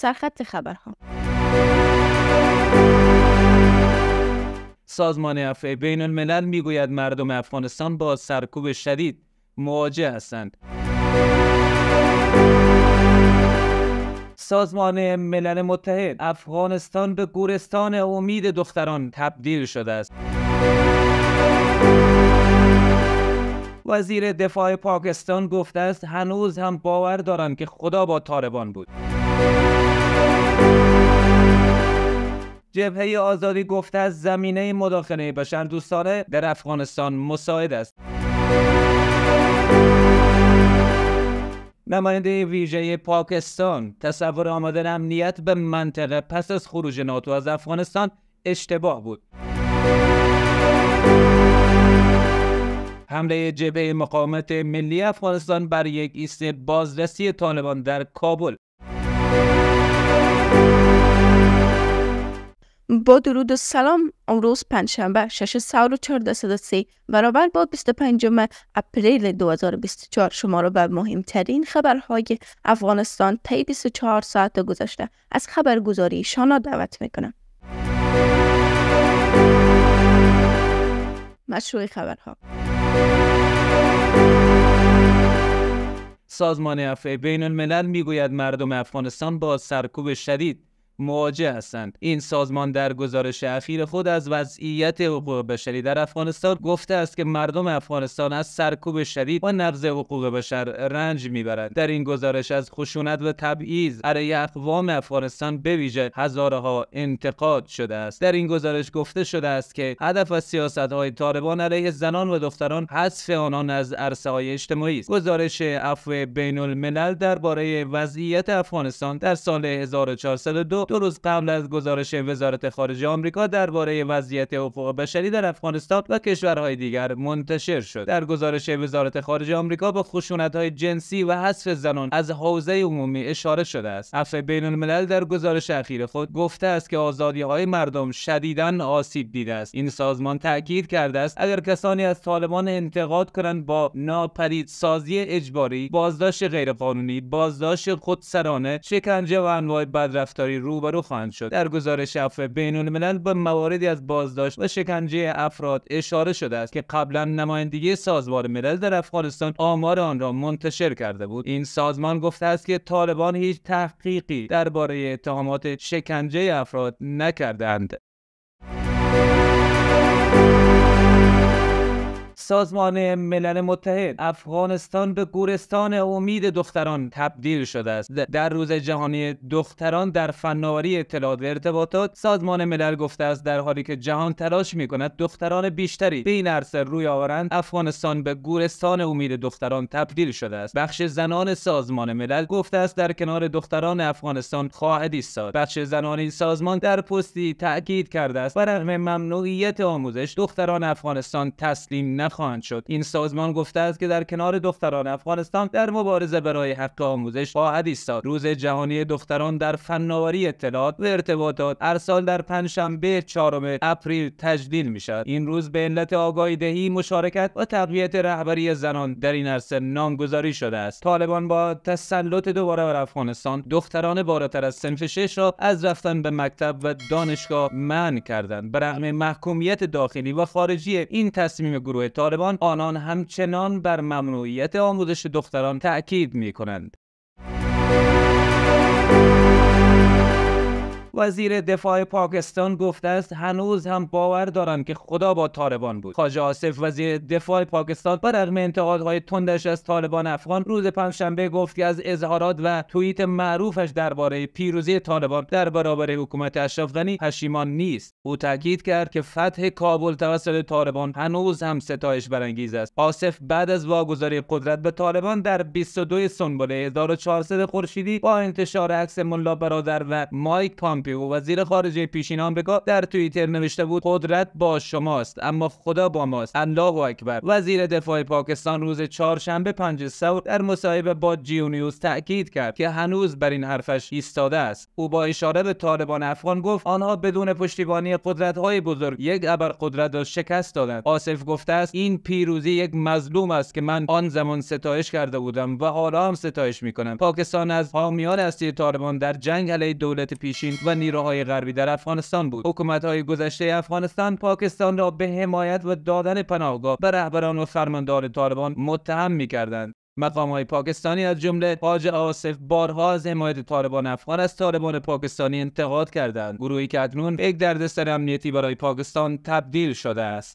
سرخط خبرها سازمان افعه بین الملل میگوید مردم افغانستان با سرکوب شدید مواجه هستند. سازمان ملل متحد افغانستان به گورستان امید دختران تبدیل شده است. وزیر دفاع پاکستان گفته است هنوز هم باور دارند که خدا با طالبان بود. جبهه آزادی گفته از زمینه مداخله بشر دوستانه در افغانستان مساعد است. نماینده ویژه پاکستان تصور آمدن امنیت به منطقه پس از خروج ناتو از افغانستان اشتباه بود. حمله جبهه مقاومت ملی افغانستان بر یک ایست بازرسی طالبان در کابل با درود و سلام امروز پنجشنبه 614 و برابر با 25 اپریل 2024 شما را به مهمترین خبرهای افغانستان طی 24 ساعت گذشته از خبرگزاری شانا دعوت میکنم. مشروع خبرها سازمان افعی بین الملل میگوید مردم افغانستان با سرکوب شدید مواجه هستند این سازمان در گزارش اخیر خود از وضعیت حقوق بشری در افغانستان گفته است که مردم افغانستان از سرکوب شدید و نقض حقوق بشر رنج میبرند در این گزارش از خشونت و تبعیض علیه اقوام افغانستان بویژه هزارها انتقاد شده است در این گزارش گفته شده است که هدف از سیاست طالبان علیه زنان و دختران حذف آنان از عرصه های اجتماعی است گزارش عفو بین درباره وضعیت افغانستان در سال 1402 دو روز قبل از گزارش وزارت خارجه آمریکا درباره وضعیت حقوق بشری در افغانستان و کشورهای دیگر منتشر شد در گزارش وزارت خارجه آمریکا به خشونت‌های جنسی و حذف زنان از حوزه عمومی اشاره شده است عفو بین الملل در گزارش اخیر خود گفته است که آزادی های مردم شدیدا آسیب دیده است این سازمان تاکید کرده است اگر کسانی از طالبان انتقاد کنند با ناپدیدسازی سازی اجباری بازداشت غیرقانونی بازداشت خودسرانه شکنجه و انواع بدرفتاری رو روبرو خواهند شد در گزارش اف بین الملل به مواردی از بازداشت و شکنجه افراد اشاره شده است که قبلا نمایندگی سازمان ملل در افغانستان آمار آن را منتشر کرده بود این سازمان گفته است که طالبان هیچ تحقیقی درباره اتهامات شکنجه افراد نکردند سازمان ملل متحد افغانستان به گورستان امید دختران تبدیل شده است در روز جهانی دختران در فناوری اطلاعات و ارتباطات سازمان ملل گفته است در حالی که جهان تلاش می کند دختران بیشتری به این عرصه روی آورند افغانستان به گورستان امید دختران تبدیل شده است بخش زنان سازمان ملل گفته است در کنار دختران افغانستان خواهد ایستاد بخش زنان این سازمان در پستی تاکید کرده است برای ممنوعیت آموزش دختران افغانستان تسلیم خواهند شد این سازمان گفته است که در کنار دختران افغانستان در مبارزه برای حق آموزش خواهد ایستاد روز جهانی دختران در فناوری اطلاعات و ارتباطات هر سال در پنجشنبه چهارم اپریل تجلیل می شود این روز به علت آگاهی دهی مشارکت و تقویت رهبری زنان در این عرصه نامگذاری شده است طالبان با تسلط دوباره بر افغانستان دختران بالاتر از سنف شش را از رفتن به مکتب و دانشگاه منع کردند به محکومیت داخلی و خارجی این تصمیم گروه طالبان آنان همچنان بر ممنوعیت آموزش دختران تأکید می کنند. وزیر دفاع پاکستان گفته است هنوز هم باور دارند که خدا با طالبان بود خاجه آصف وزیر دفاع پاکستان رغم انتقادهای تندش از طالبان افغان روز پنجشنبه گفت که از اظهارات و توییت معروفش درباره پیروزی طالبان در برابر حکومت اشرف غنی پشیمان نیست او تاکید کرد که فتح کابل توسط طالبان هنوز هم ستایش برانگیز است آصف بعد از واگذاری قدرت به طالبان در 22 سنبل 1400 خورشیدی با انتشار عکس ملا برادر و مایک پومپیو وزیر خارجه پیشین آمریکا در توییتر نوشته بود قدرت با شماست اما خدا با ماست الله اکبر وزیر دفاع پاکستان روز چهارشنبه 5 سور در مصاحبه با جیو نیوز تاکید کرد که هنوز بر این حرفش ایستاده است او با اشاره به طالبان افغان گفت آنها بدون پشتیبانی قدرت های بزرگ یک ابر قدرت را شکست دادند آصف گفته است این پیروزی یک مظلوم است که من آن زمان ستایش کرده بودم و حالا هم ستایش میکنم پاکستان از حامیان اصلی طالبان در جنگ علیه دولت پیشین و نیروهای غربی در افغانستان بود های گذشته افغانستان پاکستان را به حمایت و دادن پناهگاه به رهبران و فرماندار طالبان متهم می‌کردند مقام های پاکستانی از جمله حاج آصف بارها از حمایت طالبان افغان از طالبان پاکستانی انتقاد کردند گروهی که اکنون یک دردسر امنیتی برای پاکستان تبدیل شده است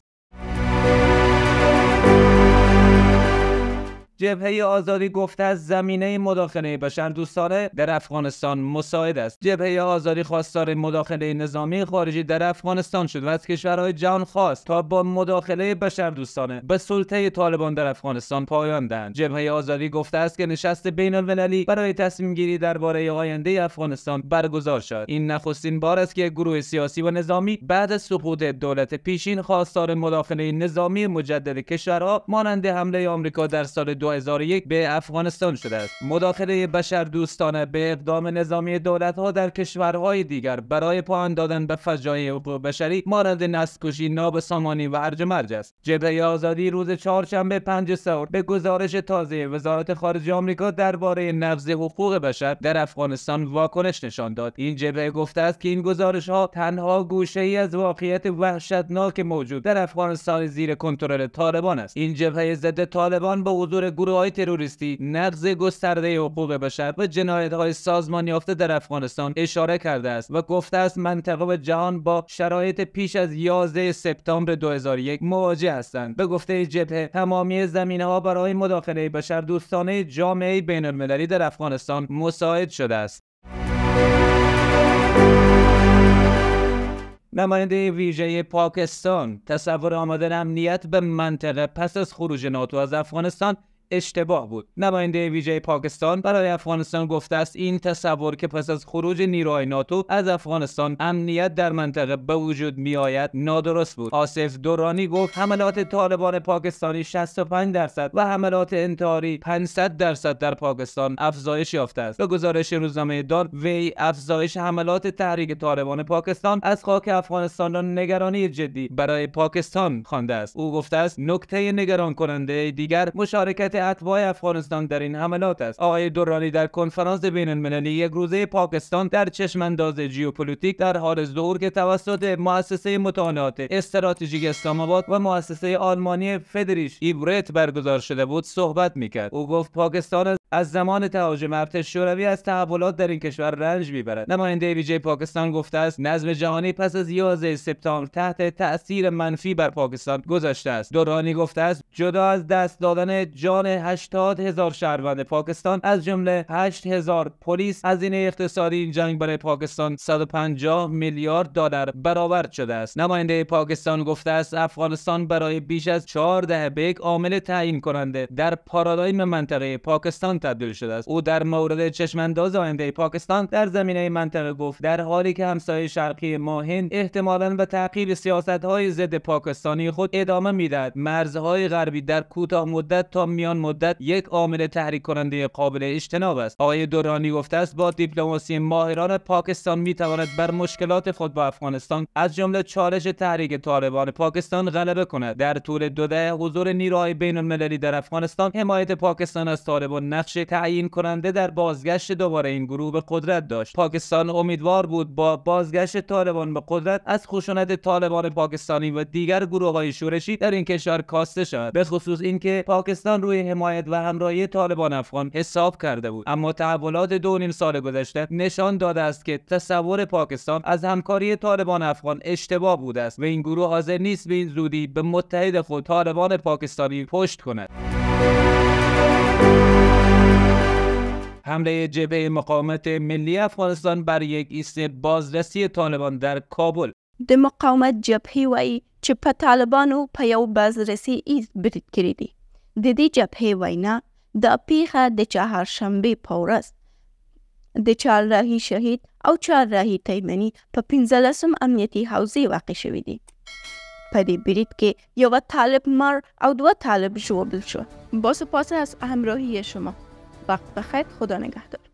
جبهه آزادی گفته از زمینه مداخله بشر دوستانه در افغانستان مساعد است جبهه آزادی خواستار مداخله نظامی خارجی در افغانستان شد و از کشورهای جهان خواست تا با مداخله بشر دوستانه به سلطه طالبان در افغانستان پایان دهند جبهه آزادی گفته است که نشست بین المللی برای تصمیم گیری درباره آینده افغانستان برگزار شد این نخستین بار است که گروه سیاسی و نظامی بعد از سقوط دولت پیشین خواستار مداخله نظامی مجدد کشورها مانند حمله آمریکا در سال 2001 به افغانستان شده است مداخله بشر دوستانه به اقدام نظامی دولت ها در کشورهای دیگر برای پایان دادن به فجایع حقوق بشری مانند نسل‌کشی نابسامانی و هرج مرج است جبهه آزادی روز چهارشنبه 5 سور به گزارش تازه وزارت خارجه آمریکا درباره نقض حقوق بشر در افغانستان واکنش نشان داد این جبهه گفته است که این گزارش ها تنها گوشه ای از واقعیت وحشتناک موجود در افغانستان زیر کنترل طالبان است این جبهه ضد طالبان با حضور گروه های تروریستی نقض گسترده حقوق بشر و جنایت های سازمان یافته در افغانستان اشاره کرده است و گفته است منطقه و جهان با شرایط پیش از 11 سپتامبر 2001 مواجه هستند به گفته جبهه تمامی زمینه ها برای مداخله بشر دوستانه جامعه بین المللی در افغانستان مساعد شده است نماینده ویژه پاکستان تصور آمدن امنیت به منطقه پس از خروج ناتو از افغانستان اشتباه بود نماینده ویژه پاکستان برای افغانستان گفته است این تصور که پس از خروج نیروهای ناتو از افغانستان امنیت در منطقه به وجود میآید نادرست بود آصف دورانی گفت حملات طالبان پاکستانی 65 درصد و حملات انتحاری 500 درصد در پاکستان افزایش یافته است به گزارش روزنامه دان وی افزایش حملات تحریک طالبان پاکستان از خاک افغانستان را نگرانی جدی برای پاکستان خوانده است او گفته است نکته نگران کننده دیگر مشارکت اتباع افغانستان در این حملات است آقای دورانی در کنفرانس بین المللی یک روزه پاکستان در چشم انداز در حال ظهور که توسط مؤسسه مطالعات استراتژیک اسلام و مؤسسه آلمانی فدریش ایبرت برگزار شده بود صحبت میکرد او گفت پاکستان از زمان تهاجم ارتش شوروی از تحولات در این کشور رنج میبرد نماینده ویژه پاکستان گفته است نظم جهانی پس از 11 سپتامبر تحت تاثیر منفی بر پاکستان گذاشته است دورانی گفته است جدا از دست دادن جان عنوان 80 هزار شهروند پاکستان از جمله 8 هزار پلیس هزینه اقتصادی این جنگ برای پاکستان 150 میلیارد دلار برآورد شده است نماینده پاکستان گفته است افغانستان برای بیش از 14 به عامل تعیین کننده در پارادایم منطقه پاکستان تبدیل شده است او در مورد چشمانداز آینده پاکستان در زمینه منطقه گفت در حالی که همسایه شرقی ما هند احتمالا به تعقیب سیاست های ضد پاکستانی خود ادامه میدهد مرزهای غربی در کوتاه مدت تا میان مدت یک عامل تحریک کننده قابل اجتناب است آقای دورانی گفته است با دیپلماسی ماهران پاکستان می تواند بر مشکلات خود با افغانستان از جمله چالش تحریک طالبان پاکستان غلبه کند در طول دو دهه حضور نیروهای بین المللی در افغانستان حمایت پاکستان از طالبان نقش تعیین کننده در بازگشت دوباره این گروه به قدرت داشت پاکستان امیدوار بود با بازگشت طالبان به قدرت از خشونت طالبان پاکستانی و دیگر گروه های شورشی در این کشور کاسته شود به خصوص اینکه پاکستان روی حمایت و همراهی طالبان افغان حساب کرده بود اما تحولات دو نیم سال گذشته نشان داده است که تصور پاکستان از همکاری طالبان افغان اشتباه بوده است و این گروه حاضر نیست به این زودی به متحد خود طالبان پاکستانی پشت کند حمله جبهه مقامت ملی افغانستان بر یک ایست بازرسی طالبان در کابل د مقاومت جبهی وی چې په طالبانو په یو بازرسی ایست برید د دې جبهې وینا د پیښه د چهارشنبه په ورځ د چهارراهی شهید او چهارراهی تیمنی په 15م امنیتي حوزې واقع شوې دي په دې برید کې یو طالب مر او دوه طالب ژوبل شو با سپاس از همراهی شما وقت بخیر خدا نگهدار